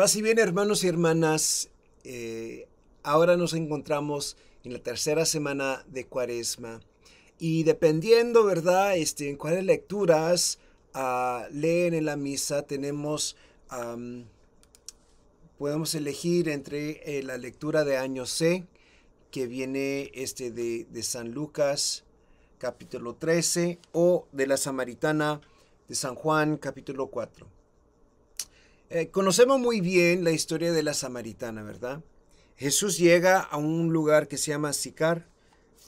Paz bien, hermanos y hermanas, eh, ahora nos encontramos en la tercera semana de Cuaresma. Y dependiendo, ¿verdad?, este, en cuáles lecturas ah, leen en la misa, tenemos, podemos elegir entre eh, la lectura de año C, que viene este, de, de San Lucas, capítulo 13, o de la Samaritana de San Juan, capítulo 4. Eh, conocemos muy bien la historia de la samaritana, ¿verdad? Jesús llega a un lugar que se llama Sicar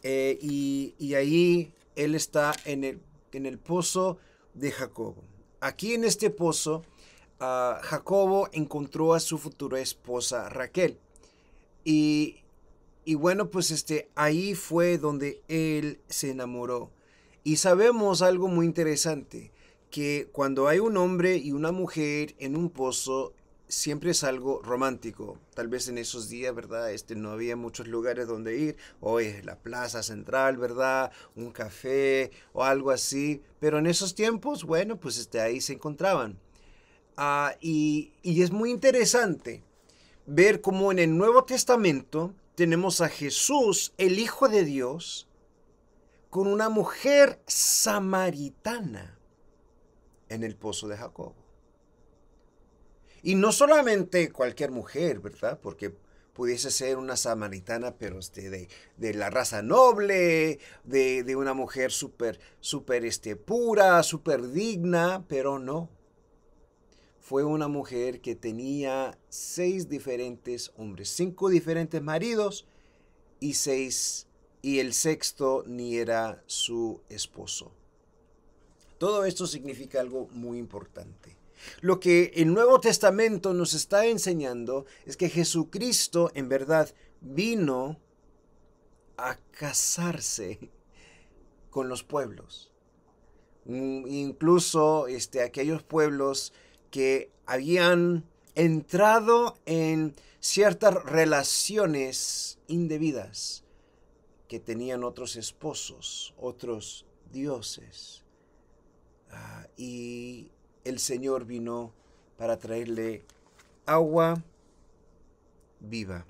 eh, y, ahí él está en el, pozo de Jacobo. Aquí en este pozo, ah, Jacobo encontró a su futura esposa Raquel. Y, y bueno, pues este, ahí fue donde él se enamoró. Y sabemos algo muy interesante que cuando hay un hombre y una mujer en un pozo, siempre es algo romántico. Tal vez en esos días, ¿verdad? Este, no había muchos lugares donde ir. Hoy es la plaza central, ¿verdad? Un café o algo así. Pero en esos tiempos, bueno, pues este, ahí se encontraban. Ah, y, y es muy interesante ver cómo en el Nuevo Testamento tenemos a Jesús, el Hijo de Dios, con una mujer samaritana en el pozo de Jacobo. Y no solamente cualquier mujer, ¿verdad? Porque pudiese ser una samaritana, pero este, de, la raza noble, de, una mujer súper, este, pura, súper digna, pero no. Fue una mujer que tenía seis diferentes hombres, cinco diferentes maridos y seis, y el sexto ni era su esposo. Todo esto significa algo muy importante. Lo que el Nuevo Testamento nos está enseñando es que Jesucristo en verdad vino a casarse con los pueblos. Mm, incluso este, aquellos pueblos que habían entrado en ciertas relaciones indebidas, que tenían otros esposos, otros dioses y el Señor vino para traerle agua viva.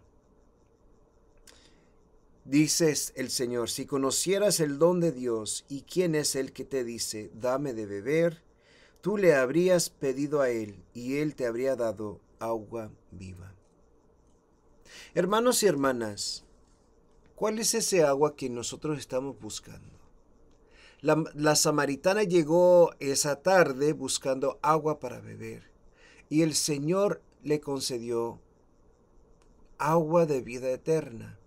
Dices el Señor, si conocieras el don de Dios y quién es el que te dice, dame de beber, tú le habrías pedido a Él y Él te habría dado agua viva. Hermanos y hermanas, ¿cuál es ese agua que nosotros estamos buscando? La, samaritana llegó esa tarde buscando agua para beber y el Señor le concedió agua de vida eterna,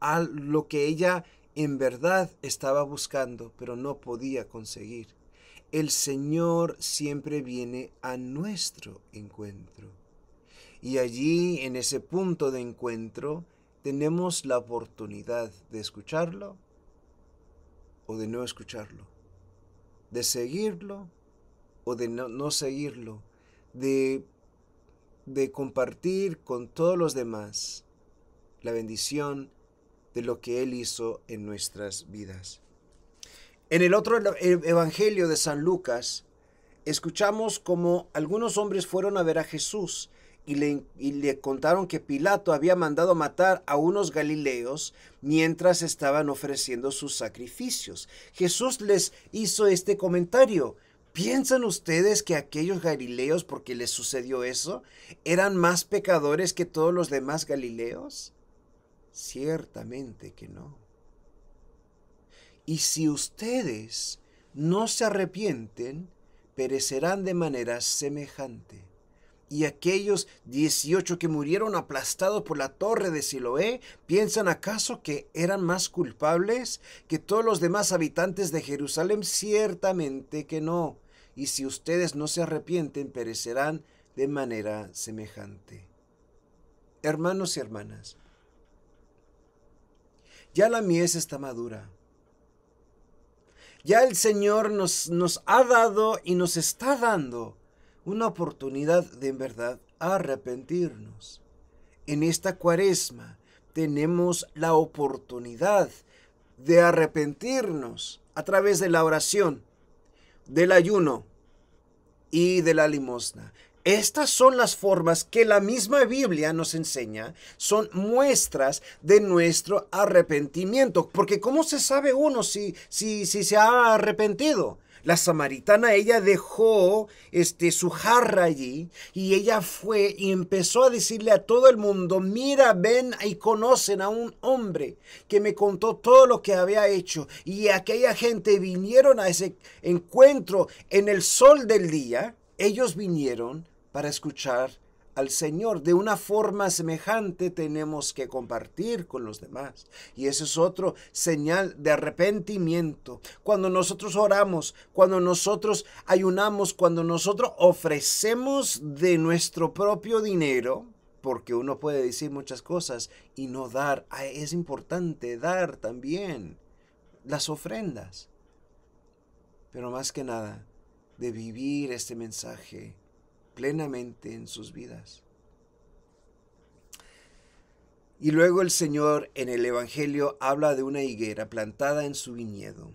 a lo que ella en verdad estaba buscando, pero no podía conseguir. El Señor siempre viene a nuestro encuentro. Y allí, en ese punto de encuentro, tenemos la oportunidad de escucharlo de no escucharlo, de seguirlo o de no, seguirlo, de, de compartir con todos los demás la bendición de lo que Él hizo en nuestras vidas. En el otro e, Evangelio de San Lucas, escuchamos como algunos hombres fueron a ver a Jesús y le, contaron que Pilato había mandado matar a unos galileos mientras estaban ofreciendo sus sacrificios. Jesús les hizo este comentario. ¿Piensan ustedes que aquellos galileos, porque les sucedió eso, eran más pecadores que todos los demás galileos? Ciertamente que no. Y si ustedes no se arrepienten, perecerán de manera semejante. Y aquellos 18 que murieron aplastados por la torre de Siloé, ¿piensan acaso que eran más culpables que todos los demás habitantes de Jerusalén? Ciertamente que no. Y si ustedes no se arrepienten, perecerán de manera semejante. Hermanos y hermanas, ya la mies está madura. Ya el Señor nos, nos ha dado y nos está dando una oportunidad de en verdad arrepentirnos. En esta cuaresma tenemos la oportunidad de arrepentirnos a través de la oración, del ayuno y de la limosna. Estas son las formas que la misma Biblia nos enseña, son muestras de nuestro arrepentimiento, porque ¿cómo se sabe uno si, si, si se ha arrepentido? la samaritana, ella dejó este, su jarra allí y ella fue y empezó a decirle a todo el mundo, mira, ven y conocen a un hombre que me contó todo lo que había hecho. Y aquella gente vinieron a ese encuentro en el sol del día, ellos vinieron para escuchar al Señor. De una forma semejante tenemos que compartir con los demás. Y eso es otro señal de arrepentimiento. Cuando nosotros oramos, cuando nosotros ayunamos, cuando nosotros ofrecemos de nuestro propio dinero, porque uno puede decir muchas cosas y no dar. Es importante dar también las ofrendas. Pero más que nada, de vivir este mensaje plenamente en sus vidas. Y luego el Señor en el Evangelio habla de una higuera plantada en su viñedo.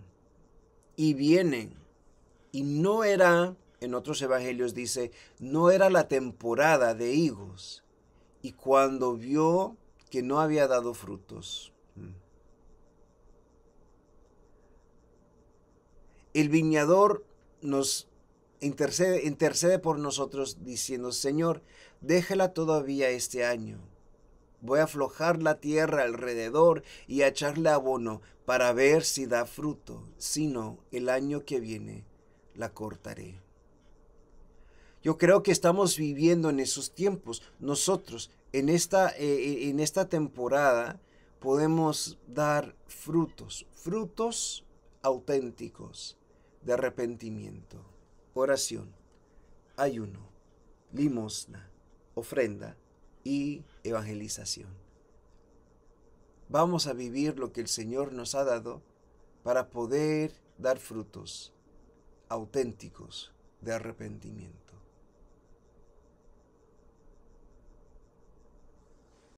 Y viene, y no era, en otros evangelios dice, no era la temporada de higos. Y cuando vio que no había dado frutos, mm. el viñador nos intercede, intercede por nosotros diciendo, Señor, déjela todavía este año. Voy a aflojar la tierra alrededor y a echarle abono para ver si da fruto. Si no, el año que viene la cortaré. Yo creo que estamos viviendo en esos tiempos. Nosotros en esta, eh, eh, en esta temporada podemos dar frutos, frutos auténticos de arrepentimiento oración, ayuno, limosna, ofrenda y evangelización. Vamos a vivir lo que el Señor nos ha dado para poder dar frutos auténticos de arrepentimiento.